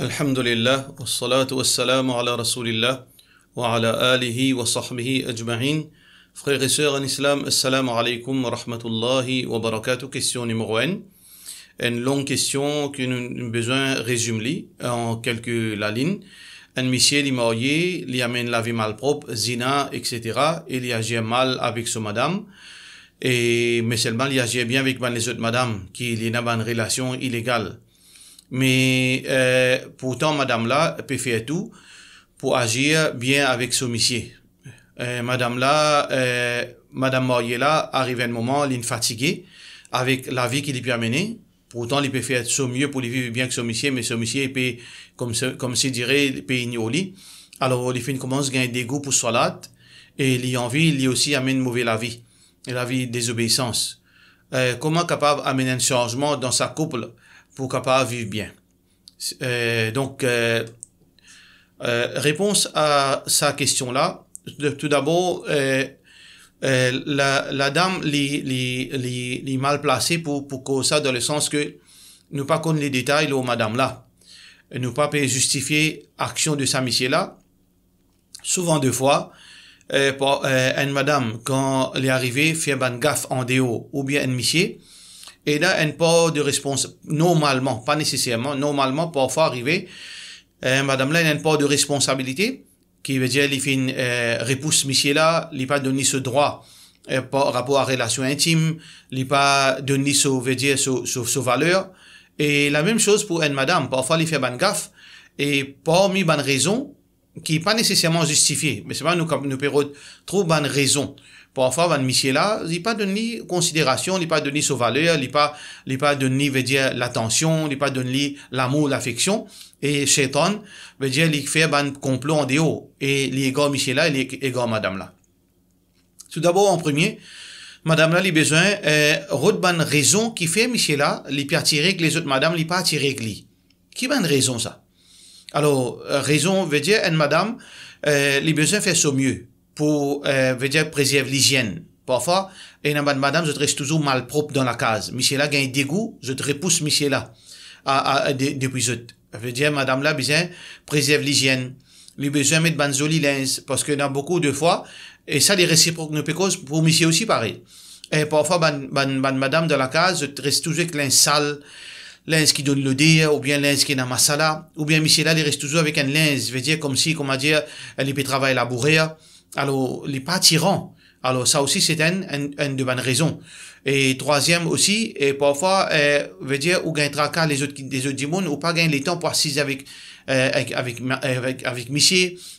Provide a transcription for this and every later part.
Alhamdulillah, wa salatu wa selamu ala wa ala alihi wa sahbihi ajma'in. Frères et sœurs en islam, assalamu alaikum wa rahmatullahi wa barakatuh. Question numéro 1. Une longue question que nous avons besoin de résumer en quelques la Un monsieur est marié, il amène la vie malpropre, zina, etc. Il y agit mal avec son madame. Et, mais seulement il agit bien avec les autres madame qui est pas une relation illégale. Mais euh, pourtant, madame-là peut faire tout pour agir bien avec son monsieur. Euh, madame-là, euh, madame Moriela, arrive arrive un moment, elle est fatiguée avec la vie qu'il peut amener. Pourtant, il peut faire son mieux pour vivre bien que son monsieur, mais son monsieur, il comme, comme se dirait, il peut ignorer. Alors, les commence à gagner des goûts pour soi-là, et il y a envie, il y aussi amène mauvais la vie, la vie désobéissance. Euh, comment capable d'amener un changement dans sa couple pour capable vivre bien. Euh, donc, euh, euh, réponse à sa question-là, tout d'abord, la, dame les, mal placée pour, pour cause ça, dans le sens que nous pas connaître les détails, là, madame là. Nous pas peut justifier action de sa mission là. Souvent, deux fois, euh, une madame, quand elle est arrivée, fait une gaffe en déo ou bien une et là, un pas de responsabilité, normalement, pas nécessairement, normalement, parfois arriver, euh, madame là, un pas de responsabilité, qui veut dire, les fin, euh, repousse monsieur là, il pas donné ce droit euh, par rapport à relation intime, il pas donné ce, veut dire, ce, ce, valeur. Et la même chose pour une madame, parfois, il fait ban gaffe, et parmi bonne raison, qui n'est pas nécessairement justifiée, mais c'est pas nous, nous trop trouver bonne raison parfois Van là, il pas donné considération, il pas donné sa valeur, il pas il pas ni veut dire l'attention, il pas donné l'amour, l'affection et Shaitan veut dire il fait un complot en haut et il Michel Michela, il madame là. Tout d'abord en premier, madame là il besoin euh, raison qui fait là il peut attirer que les autres madame, il pas attirer que lui. Qui a une raison ça Alors euh, raison veut dire une madame euh, il besoin faire son mieux pour, euh, veut dire, préserver l'hygiène. Parfois, et madame, je reste toujours mal propre dans la case. Michel là gagne dégoût, je te repousse Michel là. À, à, depuis je veut dire, madame là, besoin, préserve l'hygiène. Lui besoin mettre banzoli joli linge, parce que dans beaucoup de fois, et ça, les réciproques ne cause pour monsieur aussi pareil. Et parfois, ban, ban, ben, madame dans la case, je reste toujours avec linge sale, linge qui donne le dire, ou bien linge qui est dans ma sala, ou bien Michel là, il reste toujours avec un linge, veut dire, comme si, comment dire, elle peut travailler bourrée. Alors, les tyran. Alors, ça aussi, c'est une, un, de bonnes raisons. Et troisième aussi, et parfois, euh, veut dire, ou gagne tracas les autres, des autres du monde, ou pas gagne les temps pour assiser avec, euh, avec, avec, euh, avec, avec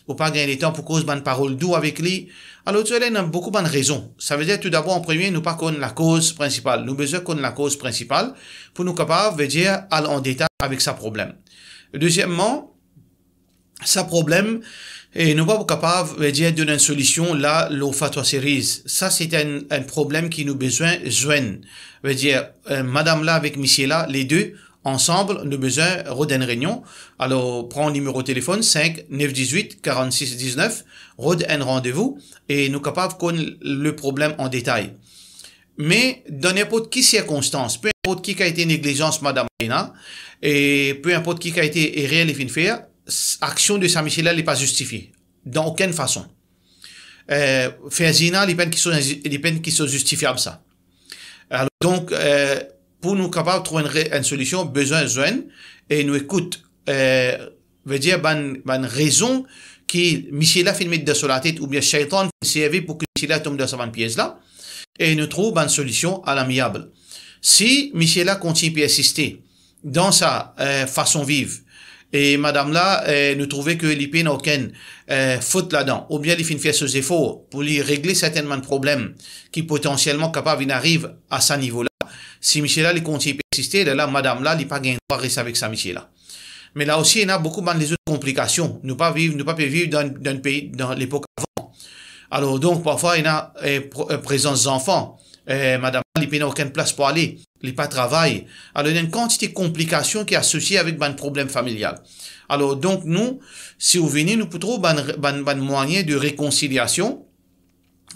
ou pas gagne les temps pour cause bonne parole doux avec lui. Alors, tu as beaucoup bonnes raisons. Ça veut dire, tout d'abord, en premier, nous pas connaître la cause principale. Nous besoin connaître la cause principale pour nous capables, veut dire, aller en détail avec sa problème. Deuxièmement, sa problème, et nous pas capables de donner une solution là l'eau fatwa cerise ça c'est un, un, problème qui nous besoin joigne. veut dire euh, madame là avec monsieur là les deux ensemble nous besoin une réunion alors prends le numéro de téléphone 5 918 46 19 rode un rendez-vous et nous capables qu'on le problème en détail mais dans n'importe qui circonstance peu importe qui a été négligence madame Reina et peu importe qui a été réel et fin faire action de Saint Michel n'est pas justifiée, dans aucune façon. Euh, les peines qui sont, les peines qui sont justifiables, ça. donc, euh, pour nous capables de trouver une, solution, besoin besoin et nous écoute, euh, veut dire, ben une raison qui Michel a de sur la tête, ou bien Shaitan servir pour que Michel tombe dans sa pièce là, et nous trouve une solution à l'amiable. Si Michel continue à persister, dans sa euh, façon vive, et madame là, euh, nous trouvait que l'IP n'a aucune euh, faute là-dedans. Ou bien, il fait faire aux efforts pour lui régler certainement de problèmes qui potentiellement capable d'arriver à ce niveau-là. Si Michel là, il continue à persister, là, madame là, il pas gagné à rester avec sa Michel là. Mais là aussi, il y a beaucoup de autres complications. ne pas vivre, ne pas vivre dans, dans un pays, dans l'époque avant. Alors, donc, parfois, il y a une euh, euh, présence d'enfants eh, madame, il n'y a aucune place pour aller, il n'y pas de travail. Alors, il y a une quantité de complications qui est associée avec un ben, problème familial. Alors, donc, nous, si vous venez, nous pouvons trouver un ben, ben, moyen de réconciliation,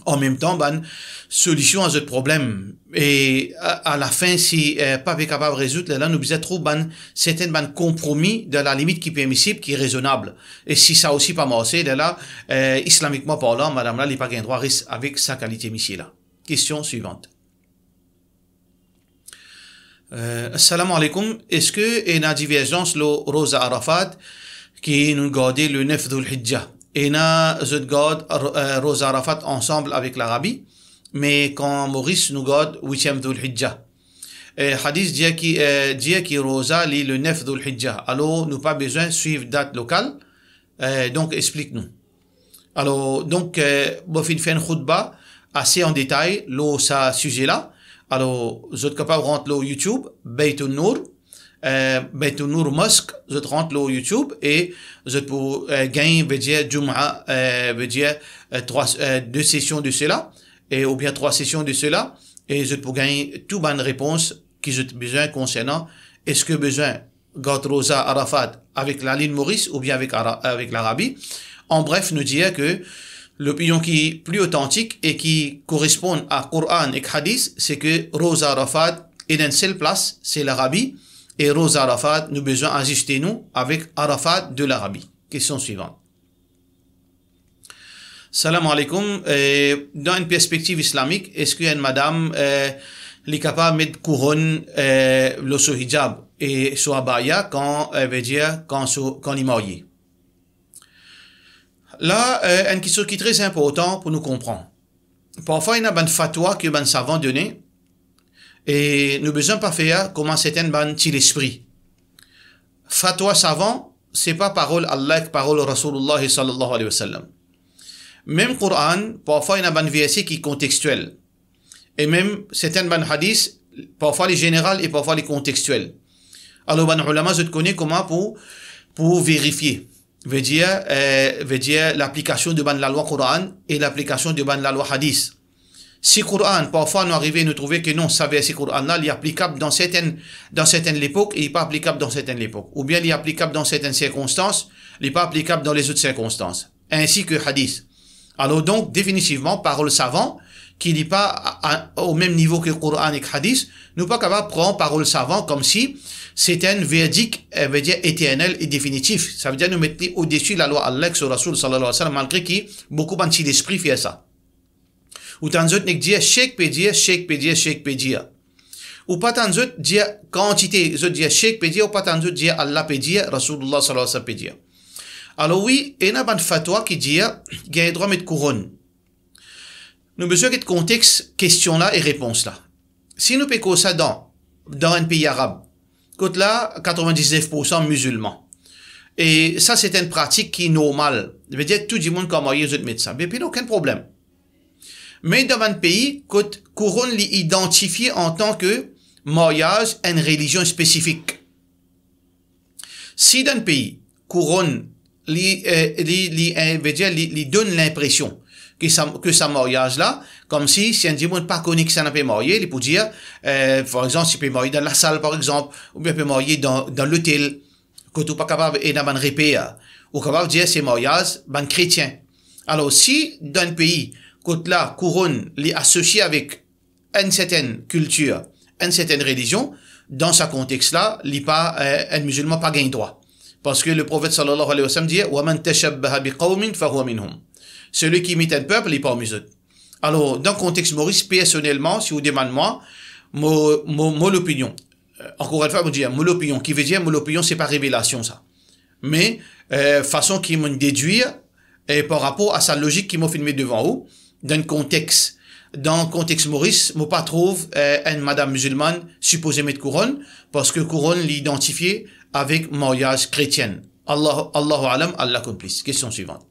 en même temps, une solution à ce problème. Et à, la fin, si euh, pas capable de résoudre, là, nous devons trouver un certain compromis de la limite qui est permissible, qui est raisonnable. Et si ça aussi pas marché, là, eh, islamiquement parlant, madame là, il n'y a pas de droit avec sa qualité missile là. Question suivante. Euh, assalamu alaikum. Est-ce qu'il y a une divergence le Rosa Arafat qui nous gardait le 9 dhul Hijjah et nous gardons euh, Rosa Arafat ensemble avec l'Arabie, mais quand Maurice nous garde 8 doul dhul Hijjah. Et hadith dit que euh, dit Rosa lit le 9 dhul Hijjah. Alors nous pas besoin de suivre date locale. Euh, donc explique-nous. Alors donc euh, fin khutbah assez en détail le sa sujet-là. Alors, je êtes capable de rentrer lo YouTube, Beitul Nour, euh, Mosque, vous êtes rentrer YouTube et je êtes pour euh, gagner, veut dire, euh, dire, euh, trois, deux sessions de cela, et ou bien trois sessions de cela, et je êtes pour gagner toutes bonne réponse qu'ils ont besoin concernant est-ce que besoin Rosa Arafat avec la ligne Maurice ou bien avec, avec l'Arabie. En bref, nous dire que l'opinion qui est plus authentique et qui correspond à Coran et Hadith, c'est que Rose Arafat est d'une seule place, c'est l'Arabie, et Rose Arafat, nous besoin ajuster nous avec Arafat de l'Arabie. Question suivante. Salam alaikum. Euh, dans une perspective islamique, est-ce qu'une madame euh, est capable de mettre couronne euh, le hijab et soit abaya quand elle euh, veut dire quand, quand elle Là, euh, une question qui est très importante pour nous comprendre. Parfois, il y a une fatwa que un savant donné, et nous besoin pas faire comment certaines ban l'esprit. Fatwa savant, c'est pas parole Allah et parole Rasulullah sallallahu alayhi wa sallam. Même Coran, parfois il y a un verset qui est contextuel. Et même certaines ban hadith parfois les générales et parfois les contextuels. Alors, ban ulama, je te connais comment pour, pour vérifier veut dire, euh, veut dire l'application de la loi Coran et l'application de la loi Hadith. Si Coran, parfois, nous arrivons à nous trouver que non, ça Si Coran-là, il est applicable dans certaines, dans certaines époques et il n'est pas applicable dans certaines époques. Ou bien il est applicable dans certaines circonstances, il n'est pas applicable dans les autres circonstances. Ainsi que Hadith. Alors donc, définitivement, par le savant, qui n'est pas au même niveau que le Coran et le Hadith, nous pas capable de prendre parole savant comme si c'était un verdict, elle euh, veut dire, éternel et définitif. Ça veut dire nous mettre au-dessus de la loi Allah sur Rasul sallallahu alayhi wa sallam, malgré qui beaucoup d'anti d'esprit fait ça. Ou tant d'autres n'est dire, chèque peut dire, chèque peut dire, chèque peut dire. Ou pas tant d'autres dire, quantité, je dire, chèque peut dire, ou pas tant d'autres dire, Allah peut dire, Rasulullah sallallahu alayhi wa sallam peut dire. Alors oui, il y a une fatwa qui dit, il y a droit de mettre couronne nous besoin de contexte question-là et réponse-là. Si nous pécons ça dans, dans un pays arabe, côté là, 99% musulmans. Et ça, c'est une pratique qui est normale. je veux dire tout le monde comme médecin autres médecins. Mais puis, aucun problème. Mais dans un pays, côté couronne l'identifier en tant que mariage, une religion spécifique. Si dans un pays, couronne, lui, euh, donne l'impression que sa, mariage là, comme si, si un dit, pas connu que ça n'a pas marié, il peut dire, euh, par exemple, s'il peut marier dans la salle, par exemple, ou bien il peut marier dans, dans l'hôtel, que tu pas capable, et un repère, ou capable de dire, c'est mariage, ben, chrétien. Alors, si, dans un pays, que la couronne, est associée avec une certaine culture, une certaine religion, dans ce contexte-là, il pas, euh, un musulman pas le droit. Parce que le prophète sallallahu alayhi wa sallam dit, وَمَنْ تَشَبَّهَ بِقَوْمٍ فَهُوَ مِنْهُمْ celui qui imite un peuple n'est pas musulman. Alors, dans le contexte maurice, personnellement, si vous demandez moi, mon, mon, opinion, euh, encore une fois, je dire mon opinion, qui veut dire mon opinion, c'est pas révélation, ça. Mais, euh, façon qui me déduire, et euh, par rapport à sa logique qui m'a filmé devant vous, dans le contexte, dans contexte maurice, je pas trouve euh, une madame musulmane supposée mettre couronne, parce que couronne l'identifier avec mariage chrétienne. Allah, Allahu alam, Allah complice. Question suivante.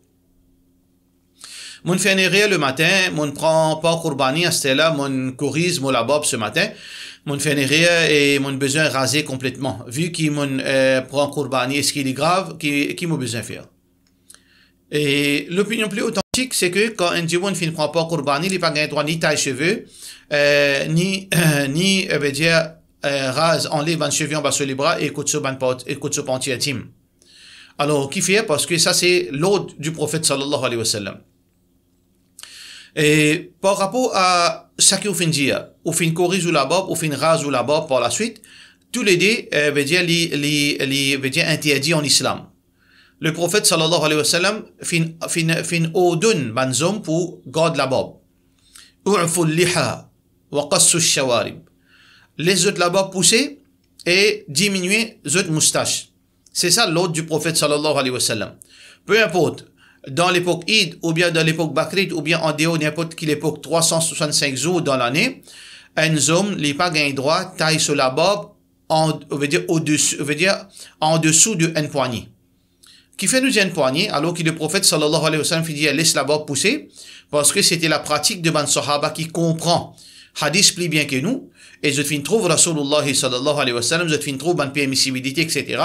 Mon rien le matin, mon prend pas courbani à Stella, mon courise, mon labob ce matin. Mon rien et mon besoin rasé complètement. Vu qu'il mon euh, prend courbani, est-ce qu'il est grave, qui, qui m'a besoin faire? Et l'opinion plus authentique, c'est que quand un djibon ne prend pas courbani, il n'a pas de droit ni taille cheveux, euh, ni, ni, euh, ben dire, euh, rase, enlève un cheveu en bas sur les bras et écoute sur ban et écoute pantier intime. Alors, qui fait? Parce que ça, c'est l'ordre du prophète sallallahu alayhi wa sallam. Et par rapport à ce qu'on fin dire, ou fin corrige la bas ou fin rase la bas par la suite, tous les deux, euh, veut dire, les, les, les, veut dire, interdit en islam. Le prophète, sallallahu alayhi wa sallam, fin, fin, fin odun, banzom pour garder la barbe. Ouful liha, wa qassu shawarib. Les autres la barbe pousser et diminuer les moustache. C'est ça l'ordre du prophète, sallallahu alayhi wa sallam. Peu importe, dans l'époque Id ou bien dans l'époque Bakrite ou bien en dehors n'importe quelle époque 365 jours dans l'année, un homme n'est pas gain droit taille sur la bob en on veut dire au dessus veut dire en dessous de un poignée. Qui fait nous une poignée alors que le prophète sallallahu alayhi wa sallam dit laisse la bob pousser parce que c'était la pratique de Ban qui comprend hadith plus bien que nous et ze trouve Rasulullah sallallahu alayhi wa sallam, trouve fin trouve une permissibilité, etc.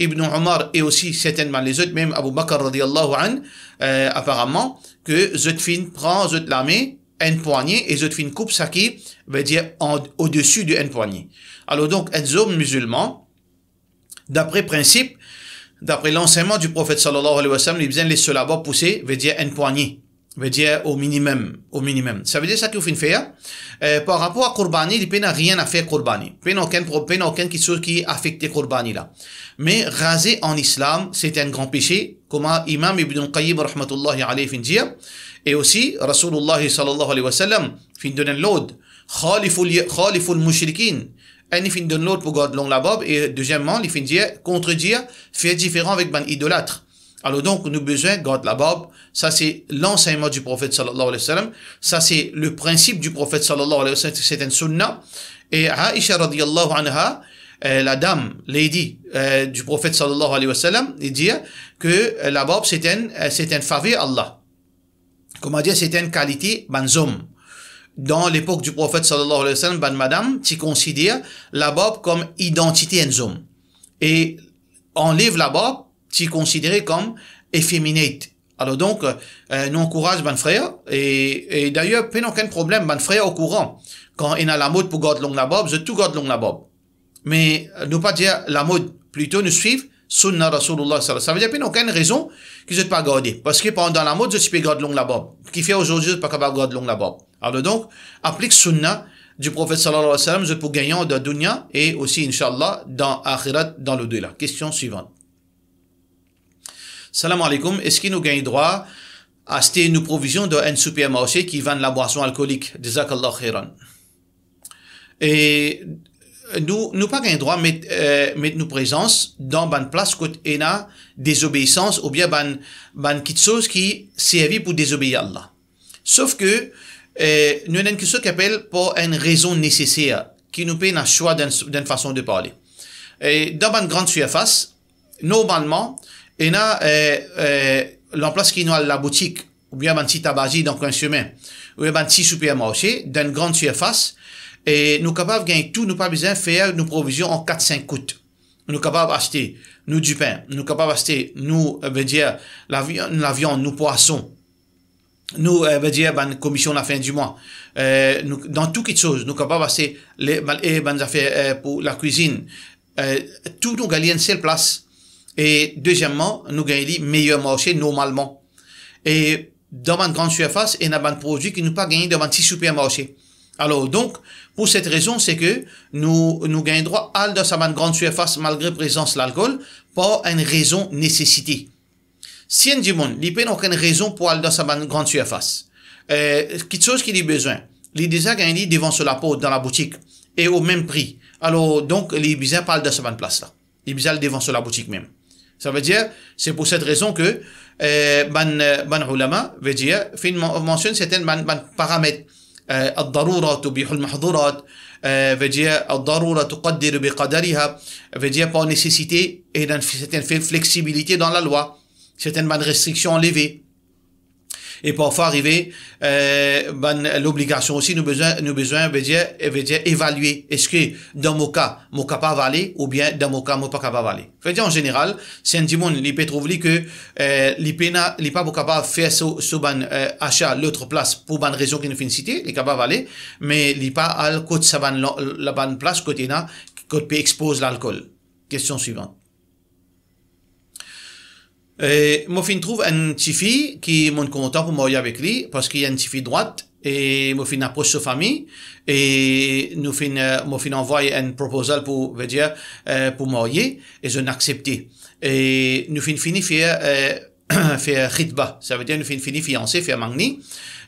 Ibn Omar et aussi certainement les autres, même Abu Bakr radiallahu an, euh, apparemment, que ze prend ze la poignet, et ze coupe ça qui veut dire au-dessus du un poignet. Alors donc, un musulman, d'après principe, d'après l'enseignement du prophète sallallahu alayhi wa sallam, il besoin laisser là-bas pousser, veut dire un poignet veut dire au minimum, au minimum. Ça veut dire ça qu'il faut faire. Euh, par rapport à Kourbani, il n'a rien à faire Kourbani. Il n'y a aucun problème, aucune qui affecte Kourbani là. Mais raser en islam, c'est un grand péché, comme Imam Ibn Qayyim rahmatullahi alayhi fin dire. Et aussi, Rasulullah sallallahu alayhi wa sallam, fin donne l'aude. Khaliful mushrikin. Un, il fin donne l'aude pour garder long la bob. Et deuxièmement, il fin dire, contredire, faire différent avec ben idolâtre. Alors donc, nous besoin, garde la barbe, ça c'est l'enseignement du prophète sallallahu alayhi wa sallam, ça c'est le principe du prophète sallallahu alayhi wa sallam, c'est un sunnah. Et Aisha radiallahu anha, euh, la dame, lady euh, du prophète sallallahu alayhi wa sallam, il dit que euh, la barbe c'est un, euh, c'est un faveur Allah. Comment dire, c'est une qualité banzom. Dans l'époque du prophète sallallahu alayhi wa sallam, ben madame, tu considères la barbe comme identité en zoom. Et enlève la barbe, si considéré comme efféminate. Alors donc, euh, nous encourage Ben Frère, et, et d'ailleurs, pas aucun problème, Ben Frère au courant. Quand il a la mode pour garder long la bob, je tout garde long la bob. Mais euh, ne pas dire la mode, plutôt nous suivre Sunna Rasulullah Ça veut dire qu'il n'y aucune raison que je ne pas garder. Parce que pendant la mode, je suis pas garder long la bob. Qui fait aujourd'hui, je ne pas garder long la bob. Alors donc, applique Sunna du prophète sallallahu alayhi wa sallam, je peux gagner dans dunya et aussi, inshallah, dans akhirat, dans le delà Question suivante. Salam alaikum, est-ce que nous gagne droit à acheter une provision un supermarché qui vend la boisson alcoolique Jazakallah khairan. Et nous, nous pas gagnons droit mais mettre, notre euh, présence dans une place où y désobéissance ou bien ban, ban chose qui servent pour désobéir à Allah. Sauf que euh, nous n'avons que ce qu'appelle appelle pour une raison nécessaire qui nous paye un choix d'une façon de parler. Et dans une grande surface, normalement, et là, l'emplacement euh, euh, l'emplace qui a la boutique, ou bien un petit tabagie donc un chemin, ou bien un petit supermarché, d'une grande surface, et nous capable de gagner tout, nous pas besoin faire nos provisions en 4-5 coûts. Nous capable acheter nous du pain, nous capables acheter nous, euh, dire, la, viande, nous poissons, nous euh, veut dire ben commission la fin du mois euh, nous, dans tout quelque chose nous capables d'acheter, les ben, et affaires euh, pour la cuisine euh, tout nous gagne une seule place et deuxièmement, nous gagnons les meilleur marché normalement. Et dans une grande surface, il y a un produit qui nous pas gagné dans un petit supermarché. Alors donc, pour cette raison, c'est que nous, nous gagnons droit à dans une grande surface malgré présence de l'alcool, pour une raison nécessité. Si du monde, il n'y a aucune raison pour aller dans une grande surface. Euh, quelque chose qu'il a besoin. Il a déjà gagné devant sur la porte dans la boutique et au même prix. Alors donc, il a besoin de de cette place là. Il a besoin devant sur la boutique même. Ça veut dire, c'est pour cette raison que ban euh, ban euh, ulama veut dire, fin mentionne certains ban ban paramètres. الضرورة euh, mahdurat, euh, veut dire الضرورة تقدر بقدرها veut dire par nécessité et une flexibilité dans la loi certaines ban restrictions levées et parfois arriver, euh, ben, l'obligation aussi, nous besoin, nous besoin, veut dire, veut dire évaluer. Est-ce que dans mon cas, mon cas pas valé, ou bien dans mon cas, mon pas capable valé. Fait dire en général, c'est un dimon, peut trouve que, euh, n'est pas capable faire ce, ce ban, euh, achat l'autre place pour ban raison qu'il ne fait citer, il capable valé, mais l'ipa a le côté sa ban, la ban place côté là, côté expose l'alcool. Question suivante. Euh, trouve Et فين qui une pour pour qui lui parce qu'il y avec un petit fille droite et moi fin approche sa famille et nous fin euh, moi fin envoie un proposal pour veut dire euh, pour marier et je accepté. et nous fin fini faire faire khidba, ça veut dire nous fin fini fiancé faire magni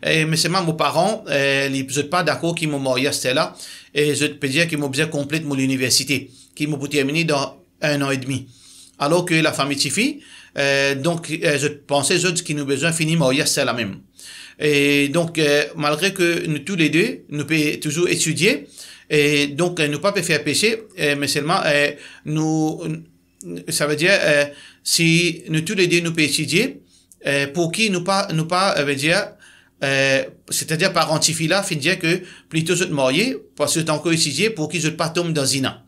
et mais c'est mes parents ils sont pas d'accord qu'ils m'ont marié à là et je peux dire qu'ils m'ont besoin complète mon université qu'ils m'ont terminer dans un an et demi alors que la famille Tifi, euh, donc euh, je pensais je qui nous besoin mais hier c'est la même et donc euh, malgré que nous tous les deux nous pouvons toujours étudier et donc euh, nous pas faire péché mais seulement nous ça veut dire si nous tous les deux nous pouvons étudier pour qui nous pas nous pas veut dire c'est-à-dire par antiphila, fin dire que plutôt je te marier, parce que tant que étudier, pour qui je pas tombe dans zina.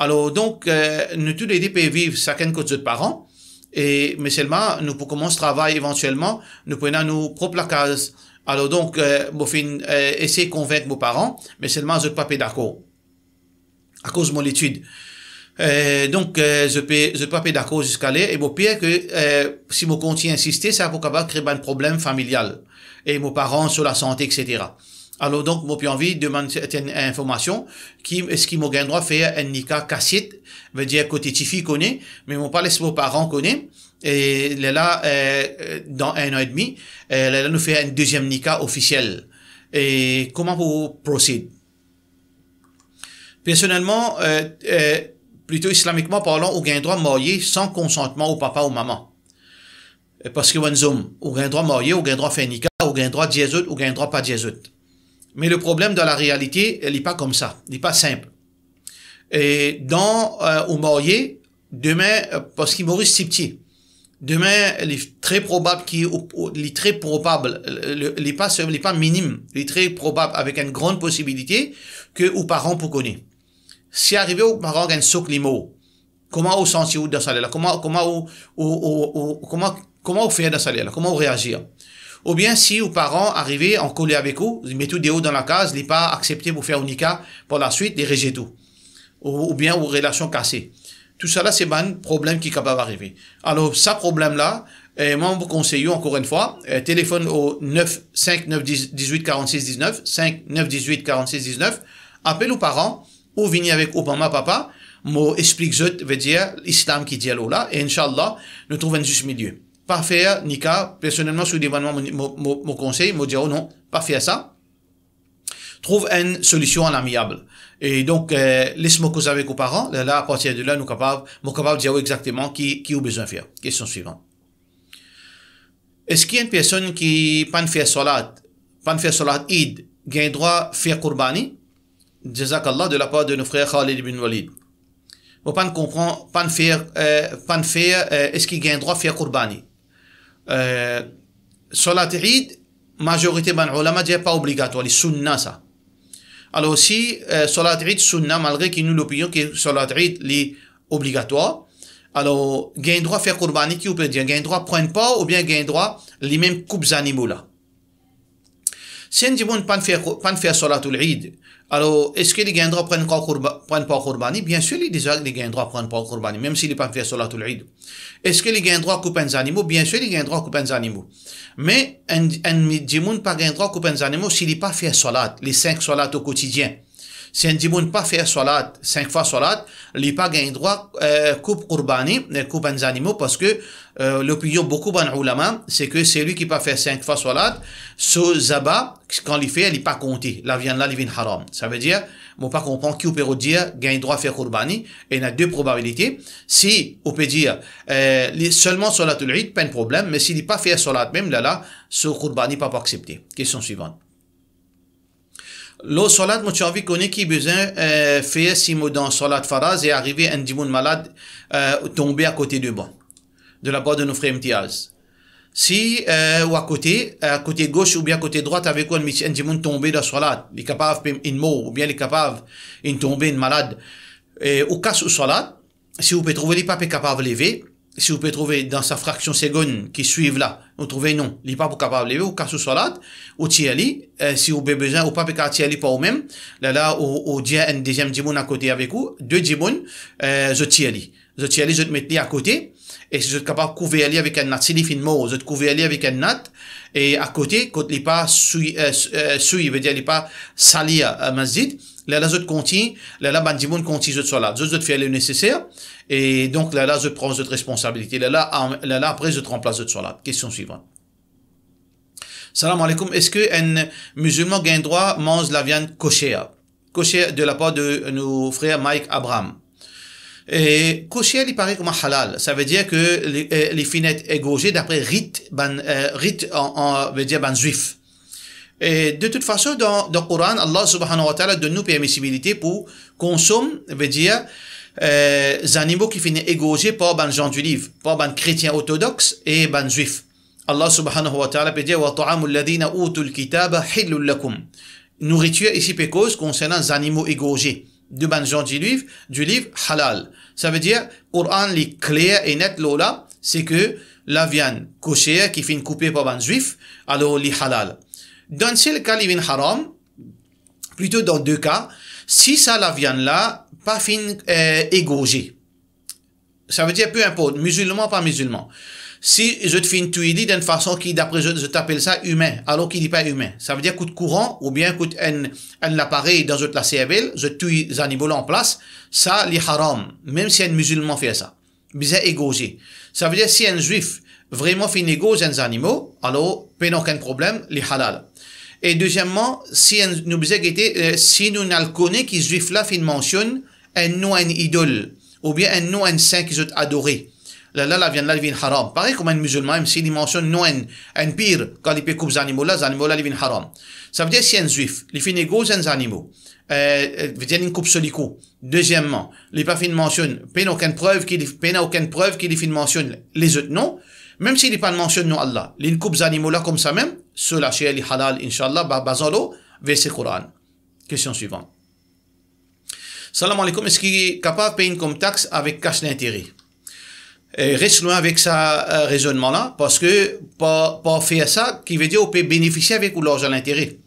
Alors donc, euh, nous tous les DP vivent chacun côté de parents Et, mais seulement, nous pouvons travail éventuellement, nous prenons nos propres case. Alors donc, euh, je fin, euh, essayer de convaincre mes parents, mais seulement je ne pas d'accord. À cause de mon étude. Euh, donc, je ne je peux pas d'accord jusqu'à là. Et mon pire que, si mon continue à insister, ça peut capable créer un problème familial. Et mes parents sur la santé, etc. Alors donc, moi, puis envie demande cette information, qui, est-ce que gagné droit faire un nika cest veut dire côté Tifi connaît, mais mon pas laisser vos parents connaît, et là, euh, euh, dans un an et demi, euh, là, nous fait un deuxième nika officiel. Et comment vous procédez? Personnellement, plutôt islamiquement parlant, on gagne droit marié sans consentement au papa ou maman. Parce que, on a droit marié, on gagne droit faire nika, on gagne droit diézout, on gagne droit pas diazote. Mais le problème de la réalité, elle n'est pas comme ça, elle n'est pas simple. Et dans euh, au demain, euh, parce qu'il Maurice Siptier, demain, il est très probable qu'il est très probable, il n'est pas, minime, il est très probable avec une grande possibilité que aux parents pour connaître. Si arrivé au Maroc, un socle limo, comment au sens dans ça là, comment, comment, comment comment, comment faire dans ça là, comment réagir? Ou bien si vos parents arrivaient, en coller avec vous, mettent tout des hauts dans la case, les pas accepté pour faire unica pour la suite, ils rejettent tout. Ou, bien vos relations cassées. Tout cela, c'est un problème qui est capable d'arriver. Alors, ça problème-là, et eh, moi, vous conseille encore une fois, eh, téléphone au 9 5 9 18 46 19, 5 9 18 46 19, appelle aux parents, ou venez avec vos maman, papa, moi, explique je, veut dire, l'islam qui dit là, et Inch'Allah, nous trouvons un juste milieu pas faire Nika. Personnellement, si le mon, conseil, me dire oh non, pas faire ça. Trouve une solution amiable. Et donc, euh, laisse-moi causer avec vos parents. Là, à partir de là, nous capables, nous capables de dire exactement qui, qui a besoin de faire. Question suivante. Est-ce qu'il y a une personne qui pas faire salat, pas faire salat id, gagne droit faire sais Allah de la part de nos frères Khalid ibn Walid. Vous pas comprends pas faire, euh, pas faire, euh, est-ce qu'il gagne droit faire courbani euh, Eid, majorité ban ulama, dit pas obligatoire, les sunna ça. Alors aussi, euh, Salat Eid sunna, malgré qu'il nous l'opinions que Salat Eid est obligatoire, alors, gain droit faire courbanique qui ou peut a gain droit prendre pas ou bien gain droit les mêmes coupes animaux là. Si un Sen pas pan faire Salatul Eid. Alors, est-ce que les prendre prennent pas courbani Bien sûr, il les Gendra prendre pas courbani, même s'il ne pas faire Salatul Eid. Est-ce qu'il les droit couper les animaux? Bien sûr, les droit couper les animaux. Mais, un peut pas droit couper les animaux s'il n'est pas fait Salat, les cinq solat au quotidien. Si un peut pas faire salat, cinq fois salat, il pas gagne droit euh, coupe qurbani, euh, coupe des animaux, parce que euh, l'opinion beaucoup ban ulama, c'est que c'est lui qui pas faire cinq fois salat, ce zaba, quand il fait, il n'est pas compté. La viande là, il vient haram. Ça veut dire, on pas comprendre qui peut dire gagne droit faire qurbani, et il y a deux probabilités. Si on peut dire euh, seulement salat ul pas de problème, mais s'il n'est pas fait salat même, là, là, ce qurbani pas accepté. Question suivante. لو صلات متشافي besoin euh, faire six mots dans solade faraz et arrivé un dimoun malade euh, tombé à côté du banc de la porte de nos frères Mtiaz. Si euh, ou à côté, à côté gauche ou bien à côté droite avec un un dimoun tombé dans salat, est capable une mort ou bien est capable capable tombé une malade et au cas où salat, si vous pouvez trouver les papes capables lever si vous pouvez trouver dans sa fraction seconde qui suivent là, vous trouvez non, il n'est pas capable de ou cas sous salat, ou tiali, euh, si vous avez besoin, ou pas peka tiali pas ou même, là là, ou dia un deuxième djimoun à côté avec vous, deux djimoun, euh, je tiali. Je tiali, je te à côté, et si je suis capable de couvrir avec un nat, si fin mot, je te couvrir avec un nat, et à côté, quand il n'est pas sui, euh, euh sui, veut dire il n'est pas sali à masjid, Là, là, je continue. Là, là, Bandimoun continue de cela. Je te faire le nécessaire. Et donc, là, là, je prends cette responsabilité. Là, là, après, je te remplace de cela. Question suivante. Salam alaikum. Est-ce qu'un musulman gagne droit mange la viande cochère? Cochère de la part de nos frères Mike Abraham. Et cochère, il paraît comme halal. Ça veut dire que les, euh, les finettes égorgées d'après rite, ban, euh, rite, en, en, veut dire ban juif. Et de toute façon, dans, le Coran, Allah subhanahu wa ta'ala donne nous permissibilité pour consommer, veut dire, euh, animaux qui finissent égorgés par les gens du livre, par les chrétiens orthodoxes et les juifs. Allah subhanahu wa ta'ala peut dire, Nourriture ici pécose concernant les animaux égorgés de les gens du livre, du livre halal. Ça veut dire, Coran, les clair et net, là, c'est que la viande cochère qui finit coupée par les juifs, alors les halal. Dans ce cas, il haram, plutôt dans deux cas, si ça, la viande-là, pas fin euh, Ça veut dire peu importe, musulman, pas musulman. Si je te fin tuer d'une façon qui, d'après je, je t'appelle ça humain, alors qu'il n'est pas humain. Ça veut dire coup de courant, ou bien coup un, appareil dans la cervelle, je tue les animaux en place, ça, les haram, même si un musulman fait ça. Mais c'est égorgé. Ça veut dire si un juif vraiment fin égorge un animaux, alors, pas aucun problème, les halal. Et deuxièmement, si nous euh, si nous qui juif là fin mentionne un nous un idole ou bien un nous un saint qu'ils ont adoré. Là là là vient là vient haram. Pareil comme un musulman même s'il mentionne nous un un pire quand il peut couper les animaux là, les animaux là vient haram. Ça veut dire si un juif, il fait négocier un animaux. Euh, euh veut dire une coupe solico. Deuxièmement, il pas fin mentionne, peine aucune preuve qu'il peine aucune preuve qu'il fin mentionne les autres non. Même s'il n'est pas mentionne non Allah, il les des animaux là comme ça même, sur la chaîne halal, inshallah, basalo, le Coran. Question suivante. Salam alaikum, est-ce qu'il est capable de payer comme taxe avec cash d'intérêt? Eh, reste loin avec ce euh, raisonnement-là, parce que pas, faire ça, qui veut dire qu'on peut bénéficier avec l'argent d'intérêt.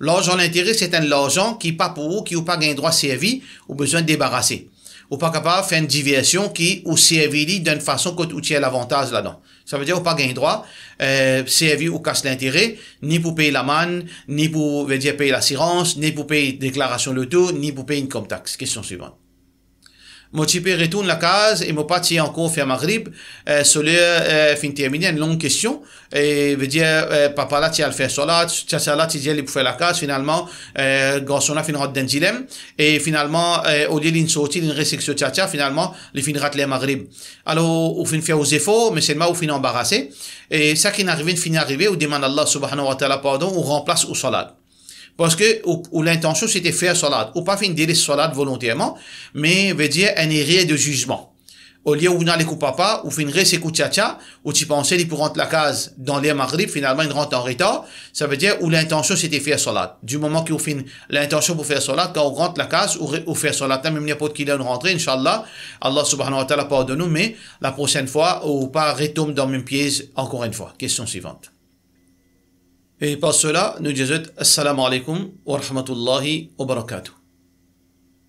L'argent d'intérêt, c'est un argent qui n'est pas pour vous, qui n'a pas gain droit servi, ou besoin de débarrasser. Ou pas capable de faire une diversion qui ou servit d'une façon que tu tiens l'avantage là-dedans. Ça veut dire pas le droit, euh, ou casse l'intérêt, ni pour payer la manne, ni pour, dire, payer l'assurance, ni pour payer déclaration de taux, ni pour payer une taxe. Question suivante. Motipe retourne la case et Mopati est encore fait Maghrib. Euh, Soler euh, fin terminé, une longue question. Et veut dire, euh, papa là, tu as le faire salat, tu as là, tu faire la case. Finalement, euh, garçon là, finira d'un dilemme. Et finalement, euh, au lieu d'une sortie, d'une restriction, finalement, il finira les Maghrib. Alors, on fin faire aux efforts, mais seulement on fin embarrassé. Et ça qui n'arrive, fin arrivé, on demande à Allah subhanahu wa ta'ala pardon, on remplace au salat. Parce que ou, l'intention, c'était faire salat. Ou pas finir salat volontairement, mais veut dire un erreur de jugement. Au lieu où les pas papa, ou finirait ses coups tcha ou tu pensais pourrait rentrer la case dans les maghrib, finalement il rentre en retard. Ça veut dire où l'intention c'était faire salat. Du moment qu'on finit l'intention pour faire salat, quand on rentre la case, ou, fait faire salat, même n'importe qui l'a rentrée. inshallah, Allah subhanahu wa ta'ala pardonne nous, mais la prochaine fois, ou pas retombe dans même pièce. encore une fois. Question suivante. Et par cela, nous disons Assalamu alaikum wa rahmatullahi wa barakatuh.